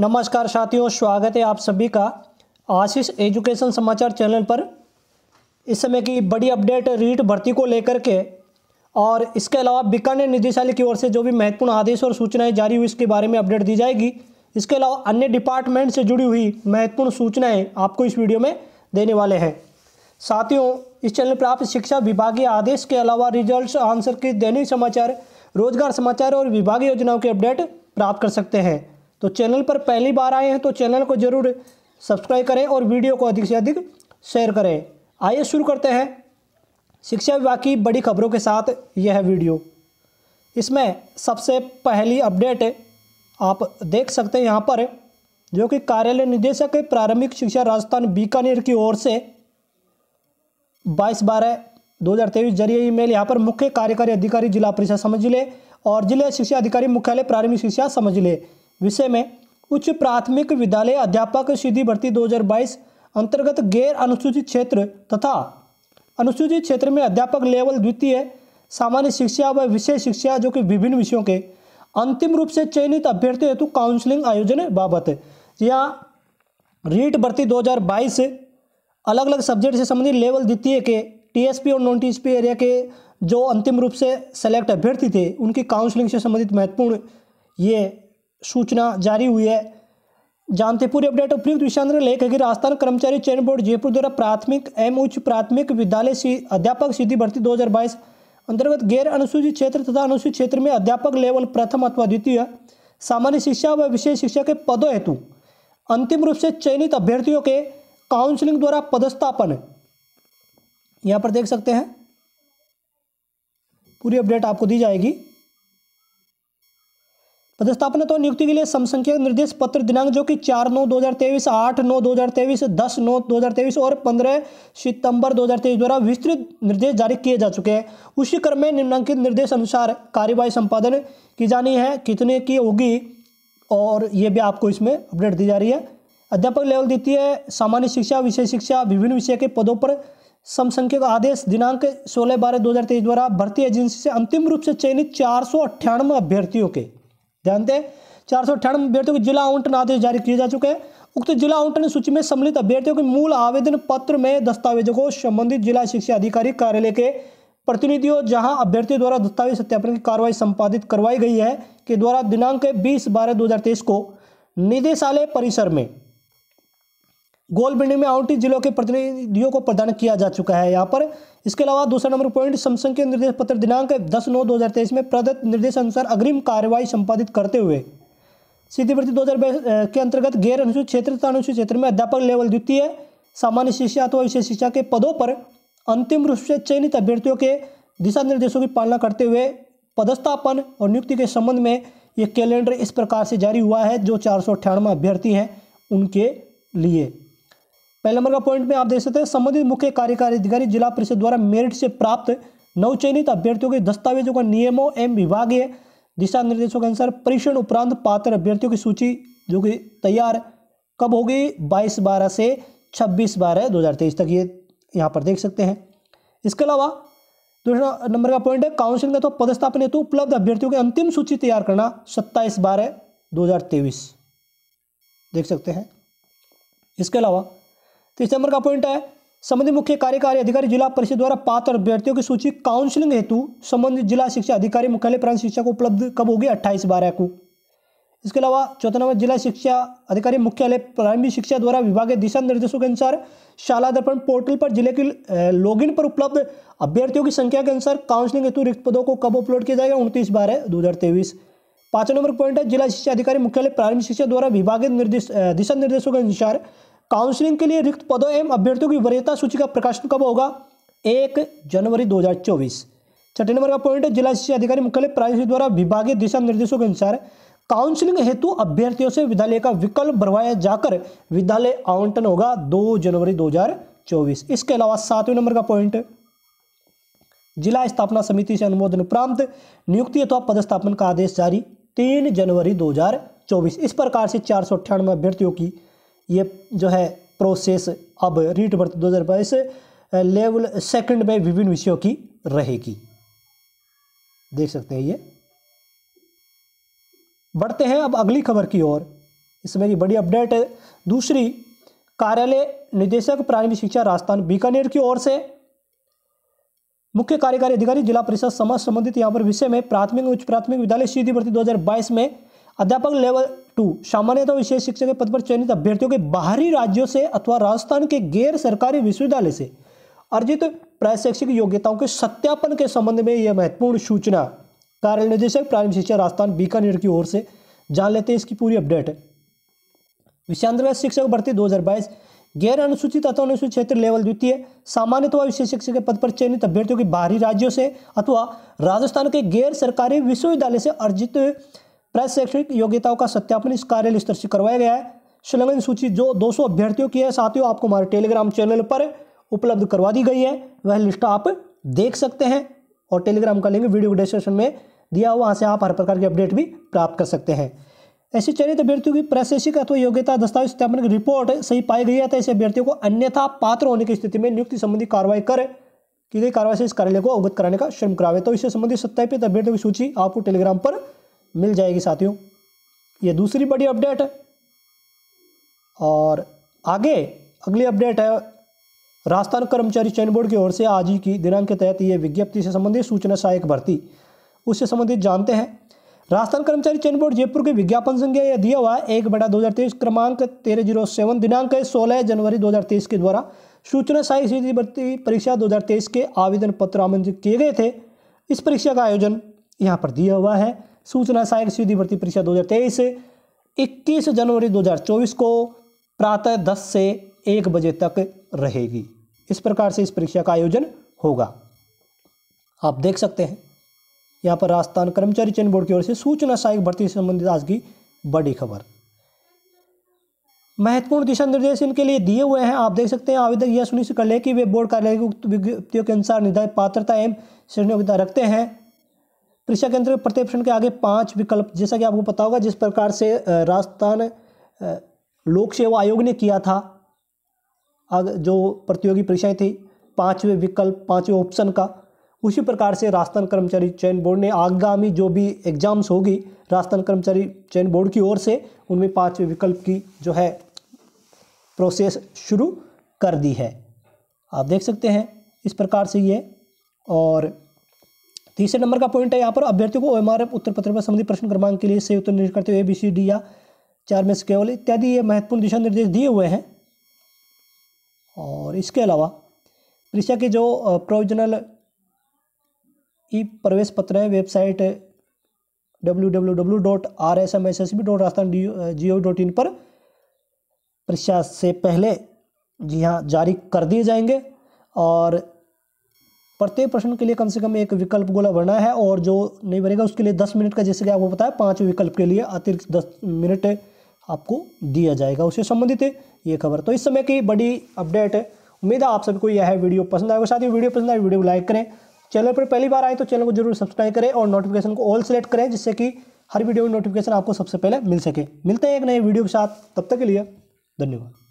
नमस्कार साथियों स्वागत है आप सभी का आशीष एजुकेशन समाचार चैनल पर इस समय की बड़ी अपडेट रीट भर्ती को लेकर के और इसके अलावा बीकानेर निदेशालय की ओर से जो भी महत्वपूर्ण आदेश और सूचनाएं जारी हुई इसके बारे में अपडेट दी जाएगी इसके अलावा अन्य डिपार्टमेंट से जुड़ी हुई महत्वपूर्ण सूचनाएँ आपको इस वीडियो में देने वाले हैं साथियों इस चैनल पर आप शिक्षा विभागीय आदेश के अलावा रिजल्ट आंसर के दैनिक समाचार रोजगार समाचार और विभागीय योजनाओं के अपडेट प्राप्त कर सकते हैं तो चैनल पर पहली बार आए हैं तो चैनल को जरूर सब्सक्राइब करें और वीडियो को अधिक से अधिक शेयर करें आइए शुरू करते हैं शिक्षा विभाग की बड़ी खबरों के साथ यह वीडियो इसमें सबसे पहली अपडेट आप देख सकते हैं यहाँ पर जो कि कार्यालय निदेशक प्रारंभिक शिक्षा राजस्थान बीकानेर की ओर से 22 बारह दो हज़ार तेईस जरिए ई मेल यहाँ पर मुख्य कार्यकारी अधिकारी जिला परिषद समझ ले और जिले शिक्षा अधिकारी मुख्यालय प्रारंभिक शिक्षा समझ ले विषय में उच्च प्राथमिक विद्यालय अध्यापक सीधी भर्ती 2022 अंतर्गत गैर अनुसूचित क्षेत्र तथा अनुसूचित क्षेत्र में अध्यापक लेवल द्वितीय सामान्य शिक्षा व विषय शिक्षा जो कि विभिन्न विषयों के अंतिम रूप से चयनित अभ्यर्थी हेतु काउंसलिंग आयोजन बाबत यहाँ रीट भर्ती 2022 अलग अलग सब्जेक्ट से संबंधित लेवल द्वितीय के टीएसपी और नॉन टीएसपी एरिया के जो अंतिम रूप से सेलेक्ट अभ्यर्थी थे उनकी काउंसलिंग से संबंधित महत्वपूर्ण ये सूचना जारी हुई है जानते पूरी अपडेट उपयुक्त विषयांतर लेख है राजस्थान कर्मचारी चयन बोर्ड जयपुर द्वारा प्राथमिक एम उच्च प्राथमिक विद्यालय सी, अध्यापक सीधी भर्ती 2022 अंतर्गत गैर अनुसूचित क्षेत्र तथा अनुसूचित क्षेत्र में अध्यापक लेवल प्रथम अथवा द्वितीय सामान्य शिक्षा व विशेष शिक्षा के पदों हेतु अंतिम रूप से चयनित अभ्यर्थियों के काउंसलिंग द्वारा पदस्थापन यहाँ पर देख सकते हैं पूरी अपडेट आपको दी जाएगी पदस्थापना तो नियुक्ति के लिए समसंख्यक निर्देश पत्र दिनांक जो कि चार नौ दो हज़ार तेईस आठ नौ दो हज़ार तेईस दस नौ दो हज़ार तेईस और पंद्रह सितंबर दो हज़ार तेईस द्वारा विस्तृत निर्देश जारी किए जा चुके हैं उसी क्रम में निम्नांकित निर्देश अनुसार कार्यवाही संपादन की जानी है कितने की होगी और ये भी आपको इसमें अपडेट दी जा रही है अध्यापक लेवल द्वितीय सामान्य शिक्षा विषय शिक्षा विभिन्न विषय के पदों पर समसंख्यक आदेश दिनांक सोलह बारह दो हज़ार तेईस द्वारा भर्ती एजेंसी से अंतिम रूप से चयनित चार सौ अभ्यर्थियों के ध्यान चार सौ अट्ठानवे अभ्यर्थियों के जिला आवंटन आदेश जारी किए जा चुके हैं उक्त जिला आवंटन सूची में सम्मिलित अभ्यर्थियों के मूल आवेदन पत्र में दस्तावेजों को संबंधित जिला शिक्षा अधिकारी कार्यालय के प्रतिनिधियों जहां अभ्यर्थियों द्वारा दस्तावेज सत्यापन की कार्रवाई संपादित करवाई गई है के द्वारा दिनांक बीस बारह दो को निदेशालय परिसर में गोल बिल्डिंग में आवंटित जिलों के प्रतिनिधियों को प्रदान किया जा चुका है यहाँ पर इसके अलावा दूसरा नंबर पॉइंट समसंघ के निर्देश पत्र दिनांक दस नौ दो में प्रदत्त निर्देश अनुसार अग्रिम कार्यवाही संपादित करते हुए सिद्धिवृत्ति दो के अंतर्गत गैर अनुसूचित क्षेत्र तथा अनुसूचित क्षेत्र में अध्यापक लेवल द्वितीय सामान्य शिक्षा अथवा विशेष शिक्षा के पदों पर अंतिम रूप से चयनित अभ्यर्थियों के दिशा निर्देशों की पालना करते हुए पदस्थापन और नियुक्ति के संबंध में ये कैलेंडर इस प्रकार से जारी हुआ है जो चार अभ्यर्थी हैं उनके लिए पहले नंबर का पॉइंट में आप देख सकते हैं संबंधित मुख्य कार्यकारी अधिकारी जिला परिषद द्वारा मेरिट से प्राप्त नवचयनित अभ्यर्थियों के दस्तावेजों का नियमों एवं विभागीय दिशा निर्देशों के अनुसार परीक्षण उपरांत पात्र अभ्यर्थियों की सूची जो कि तैयार कब होगी बाईस बारह से छब्बीस बारह दो हज़ार तेईस तक ये यहाँ पर देख सकते हैं इसके अलावा दूसरा नंबर का पॉइंट है काउंसिल का तो पदस्थापन हेतु उपलब्ध अभ्यर्थियों की अंतिम सूची तैयार करना सत्ताईस बारह दो हज़ार तेईस देख सकते हैं इसके अलावा तीस तो नंबर का पॉइंट है संबंधित मुख्य कार्यकारी अधिकारी जिला परिषद द्वारा पात्र अभ्यर्थियों की सूची काउंसलिंग हेतु संबंधित जिला शिक्षा अधिकारी मुख्यालय प्रांत शिक्षा को उपलब्ध कब होगी अट्ठाईस बारह को इसके अलावा चौथा नंबर जिला शिक्षा अधिकारी मुख्यालय प्रारंभिक शिक्षा द्वारा विभागीय दिशा निर्देशों के अनुसार शाला दर्पण पोर्टल पर जिले के लॉगिन पर उपलब्ध अभ्यर्थियों की संख्या के अनुसार काउंसलिंग हेतु रिक्त पदों को कब अपलोड किया जाएगा उनतीस बारह दो हज़ार तेईस पांचवा नंबर पॉइंट है जिला शिक्षा अधिकारी मुख्यालय प्रारंभिक शिक्षा द्वारा विभागीय निर्देश दिशा निर्देशों के अनुसार काउंसलिंग के लिए रिक्त पदों एवं अभ्यर्थियों की वरीयता सूची का प्रकाशन कब होगा एक जनवरी 2024 छठे नंबर का पॉइंट है जिला शिक्षा अधिकारी मुख्यालय प्रादेशिक द्वारा विभागीय दिशा निर्देशों के अनुसार काउंसलिंग हेतु अभ्यर्थियों से विद्यालय का विकल्प भरवाया जाकर विद्यालय आवंटन होगा दो जनवरी चौबीस इसके अलावा सातवें नंबर का पॉइंट जिला स्थापना समिति से अनुमोदन प्राप्त नियुक्ति अथवा पदस्थापन का आदेश जारी तीन जनवरी 2024 इस प्रकार से चार सौ अभ्यर्थियों की ये जो है प्रोसेस अब रीट बर्थ दो हज़ार लेवल सेकंड में विभिन्न विषयों की रहेगी देख सकते हैं ये बढ़ते हैं अब अगली खबर की ओर इसमें की बड़ी अपडेट है दूसरी कार्यालय निदेशक प्रारंभिक शिक्षा राजस्थान बीकानेर की ओर से मुख्य कार्यकारी अधिकारी जिला परिषद समाज संबंधित यहाँ पर विषय में प्राथमिक उच्च प्राथमिक विद्यालय सीधी भर्ती 2022 में अध्यापक लेवल टू सामान्यतः विशेष शिक्षक के पद पर चयनित अभ्यर्थियों के बाहरी राज्यों से अथवा राजस्थान के गैर सरकारी विश्वविद्यालय से अर्जित प्रशैक्षिक योग्यताओं के सत्यापन के संबंध में यह महत्वपूर्ण सूचना कार्य निदेशक प्राइमरी शिक्षा राजस्थान बीकानेर की ओर से जान लेते हैं इसकी पूरी अपडेट विषयांतर्गत शिक्षक भर्ती 2022 गैर अनुसूचित अथवा अनुसूचित क्षेत्र लेवल द्वितीय सामान्य अथवा विशेष शिक्षक के पद पर चयनित अभ्यर्थियों के बाहरी राज्यों से अथवा राजस्थान के गैर सरकारी विश्वविद्यालय से अर्जित प्रेस शैक्षणिक योग्यताओं का सत्यापन इस कार्यालय स्तर से करवाया गया है संलग्न सूची जो 200 अभ्यर्थियों की है साथियों आपको हमारे टेलीग्राम चैनल पर उपलब्ध करवा दी गई है वह लिस्ट आप देख सकते हैं और टेलीग्राम का लिंक वीडियो डिस्क्रिप्शन में दिया हुआ वहाँ से आप हर प्रकार की अपडेट भी प्राप्त कर सकते हैं ऐसे चयनित अभ्यर्थियों की प्रशैक्षिक अथवा योग्यता दस्तावेज सत्यापन की रिपोर्ट सही पाई गई है तो ऐसे अभ्यर्थियों को अन्यथा पात्र होने की स्थिति में नियुक्ति संबंधी कार्रवाई कर की गई कार्रवाई से इस कार्यालय को अवगत कराने का श्रम करावे तो इससे संबंधित सत्यापित अभ्यर्थियों की सूची आपको टेलीग्राम पर मिल जाएगी साथियों ये दूसरी बड़ी अपडेट है और आगे अगली अपडेट है राजस्थान कर्मचारी चयन बोर्ड की ओर से आज ही की दिनांक के तहत ये विज्ञप्ति से संबंधित सूचना सहायक भर्ती उससे संबंधित जानते हैं राजस्थान कर्मचारी चयन बोर्ड जयपुर के विज्ञापन संज्ञा यह दिया हुआ है एक बड़ा दो क्रमांक तेरह जीरो सेवन दिनांक सोलह जनवरी 2023 के द्वारा सूचना सहायक सीधी भर्ती परीक्षा 2023 के आवेदन पत्र आमंत्रित किए गए थे इस परीक्षा का आयोजन यहाँ पर दिया हुआ है सूचना सहायक सीधी भर्ती परीक्षा 2023 21 जनवरी 2024 को प्रातः 10 से 1 बजे तक रहेगी इस प्रकार से इस परीक्षा का आयोजन होगा आप देख सकते हैं यहाँ पर राजस्थान कर्मचारी चयन बोर्ड की ओर से सूचना सहायक भर्ती से संबंधित आज की बड़ी खबर महत्वपूर्ण दिशा निर्देश इनके लिए दिए हुए हैं आप देख सकते हैं आवेदक यह सुनिश्चित कर ले कि वे बोर्ड कार्यालय विज्ञप्तियों के अनुसार निर्धारित पात्रता एवं श्रेणियों रखते हैं परीक्षा केंद्र प्रत्येक के आगे पांच विकल्प जैसा कि आपको पता होगा जिस प्रकार से राजस्थान लोक सेवा आयोग ने किया था जो प्रतियोगी परीक्षाएं थी पांचवें विकल्प पांचवें ऑप्शन का उसी प्रकार से राजस्थान कर्मचारी चयन बोर्ड ने आगामी जो भी एग्जाम्स होगी राजस्थान कर्मचारी चयन बोर्ड की ओर से उनमें पाँचवें विकल्प की जो है प्रोसेस शुरू कर दी है आप देख सकते हैं इस प्रकार से ये और तीसरे नंबर का पॉइंट है यहाँ पर अभ्यर्थियों को ओ एम उत्तर पत्र पर संबंधित प्रश्न क्रमांक के लिए सही उत्तर निर्देश करते हुए ए बी सी डी या चार में केवल इत्यादि ये महत्वपूर्ण दिशा निर्देश दिए हुए हैं और इसके अलावा परीक्षा के जो प्रोविजनल ई प्रवेश पत्र है website W W W dot R S M S S B dot Rajasthan D G O dot in पर परीक्षा से पहले जी हाँ जारी कर दिए जाएंगे और प्रत्येक प्रश्न के लिए कम से कम एक विकल्प गोला भरना है और जो नहीं बनेगा उसके लिए दस मिनट का जैसे कि आपको बताया पाँच विकल्प के लिए अतिरिक्त दस मिनट आपको दिया जाएगा उससे संबंधित ये खबर तो इस समय की बड़ी अपडेट है उम्मीद है आप सबको यह वीडियो पसंद आएगा साथ ही वीडियो पसंद आए वीडियो को लाइक करें चैनल पर पहली बार आए तो चैनल को जरूर सब्सक्राइब करें और नोटिफिकेशन को ऑल सेलेक्ट करें जिससे कि हर वीडियो में नोटिफिकेशन आपको सबसे पहले मिल सके मिलते हैं एक नए वीडियो के साथ तब तक के लिए धन्यवाद